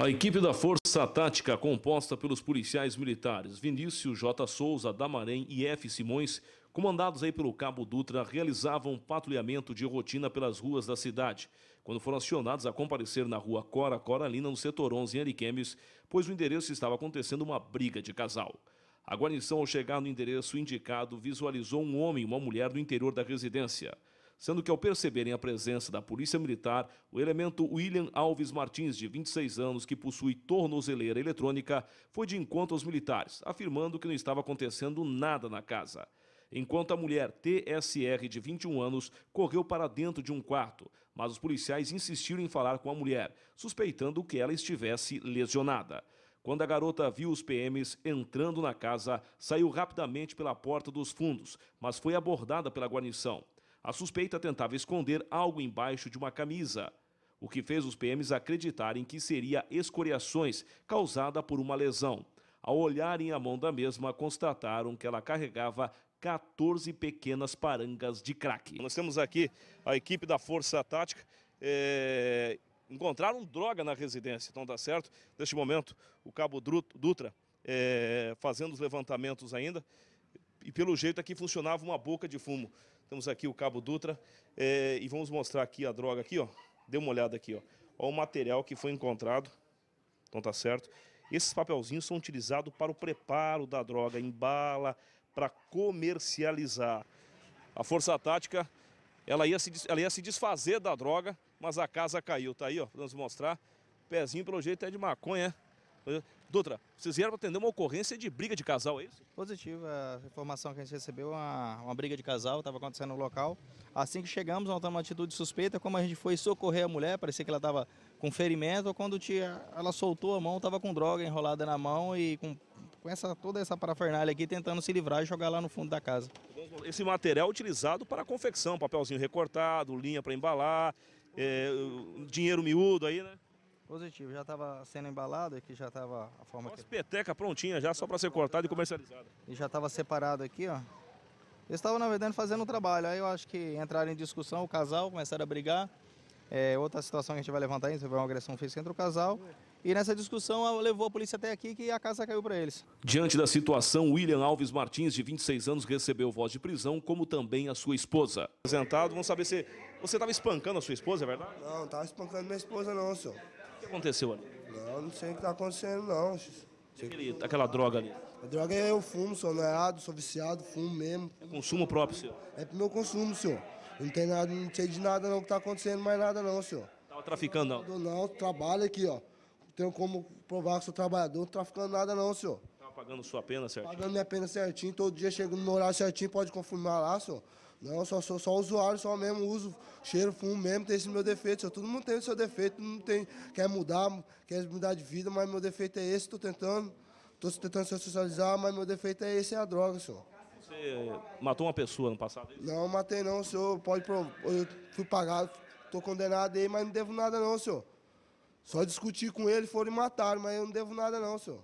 A equipe da Força Tática, composta pelos policiais militares Vinícius J. Souza, Damarém e F. Simões, comandados aí pelo Cabo Dutra, realizavam patrulhamento de rotina pelas ruas da cidade, quando foram acionados a comparecer na rua Cora Coralina, no setor 11, em Ariquemes, pois no endereço estava acontecendo uma briga de casal. A guarnição, ao chegar no endereço indicado, visualizou um homem e uma mulher no interior da residência sendo que ao perceberem a presença da Polícia Militar, o elemento William Alves Martins, de 26 anos, que possui tornozeleira eletrônica, foi de encontro aos militares, afirmando que não estava acontecendo nada na casa enquanto a mulher TSR, de 21 anos, correu para dentro de um quarto, mas os policiais insistiram em falar com a mulher, suspeitando que ela estivesse lesionada. Quando a garota viu os PMs entrando na casa, saiu rapidamente pela porta dos fundos, mas foi abordada pela guarnição. A suspeita tentava esconder algo embaixo de uma camisa, o que fez os PMs acreditarem que seria escoriações causada por uma lesão. Ao olharem a mão da mesma, constataram que ela carregava 14 pequenas parangas de crack. Nós temos aqui a equipe da Força Tática. É... Encontraram droga na residência, então dá certo. Neste momento, o Cabo Dutra é... fazendo os levantamentos ainda e pelo jeito aqui funcionava uma boca de fumo. Temos aqui o cabo Dutra é, e vamos mostrar aqui a droga aqui, ó. Dê uma olhada aqui, ó. Ó o material que foi encontrado. Então tá certo. Esses papelzinhos são utilizados para o preparo da droga em bala, para comercializar. A força tática, ela ia, se, ela ia se desfazer da droga, mas a casa caiu. Tá aí, ó, vamos nos mostrar. Pezinho, pelo jeito, é de maconha, é? Doutra, vocês vieram atender uma ocorrência de briga de casal, é isso? Positiva. A informação que a gente recebeu, uma, uma briga de casal, estava acontecendo no local. Assim que chegamos, notamos uma atitude suspeita, como a gente foi socorrer a mulher, parecia que ela estava com ferimento, quando tia, ela soltou a mão, estava com droga enrolada na mão e com, com essa, toda essa parafernália aqui, tentando se livrar e jogar lá no fundo da casa. Esse material é utilizado para confecção, papelzinho recortado, linha para embalar, é, dinheiro miúdo aí, né? Positivo, já estava sendo embalado, aqui já estava a forma Nossa, peteca prontinha já, só para ser cortada e comercializada. E já estava separado aqui, ó. Eles estavam, na verdade, fazendo um trabalho. Aí eu acho que entraram em discussão, o casal, começaram a brigar. É, outra situação que a gente vai levantar ainda, vai uma agressão física entre o casal. E nessa discussão levou a polícia até aqui que a casa caiu para eles. Diante da situação, William Alves Martins, de 26 anos, recebeu voz de prisão, como também a sua esposa. Apresentado, vamos saber se você estava espancando a sua esposa, é verdade? Não, estava espancando minha esposa não, senhor que aconteceu ali? Não, não sei o que está acontecendo, não. Aquele, aquela droga ali. A droga é eu fumo, sou Não é sou viciado, fumo mesmo. É consumo próprio, senhor? É pro meu consumo, senhor. Não tem nada, não sei de nada não que tá acontecendo, mais nada não, senhor. Tava traficando, não? Não, trabalho aqui, ó. tenho como provar que sou trabalhador, não traficando nada não, senhor. Tava pagando sua pena certinho? Pagando minha pena certinho, todo dia chego no meu horário certinho, pode confirmar lá, senhor. Não, só sou só usuário, só mesmo uso cheiro, fumo mesmo, tem esse meu defeito. Só, todo mundo tem o seu defeito, não tem, quer mudar, quer mudar de vida, mas meu defeito é esse, estou tentando. Estou tentando se socializar, mas meu defeito é esse, é a droga, senhor. Você eh, matou uma pessoa no passado? É não, matei não, senhor. Pode provar. Eu fui pagado, estou condenado aí, mas não devo nada não, senhor. Só discuti com ele, foram e mataram, mas eu não devo nada não, senhor.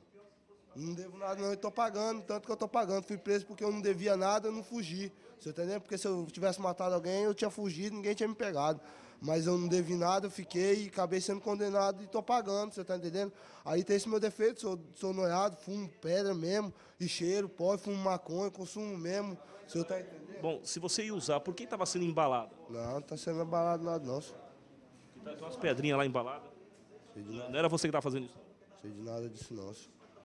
Não devo nada não, eu estou pagando, tanto que eu estou pagando. Fui preso porque eu não devia nada, eu não fugi. Você entendeu? Porque se eu tivesse matado alguém, eu tinha fugido, ninguém tinha me pegado. Mas eu não devi nada, eu fiquei e acabei sendo condenado e estou pagando, você está entendendo? Aí tem esse meu defeito, sou, sou noiado, fumo pedra mesmo, e cheiro, pó, fumo maconha, consumo mesmo, você está entendendo? Bom, se você ia usar, por que estava sendo embalado? Não, não está sendo embalado nada não, senhor. Então, as pedrinhas lá embaladas? Não, não era você que estava fazendo isso? Não sei de nada disso não, senhor.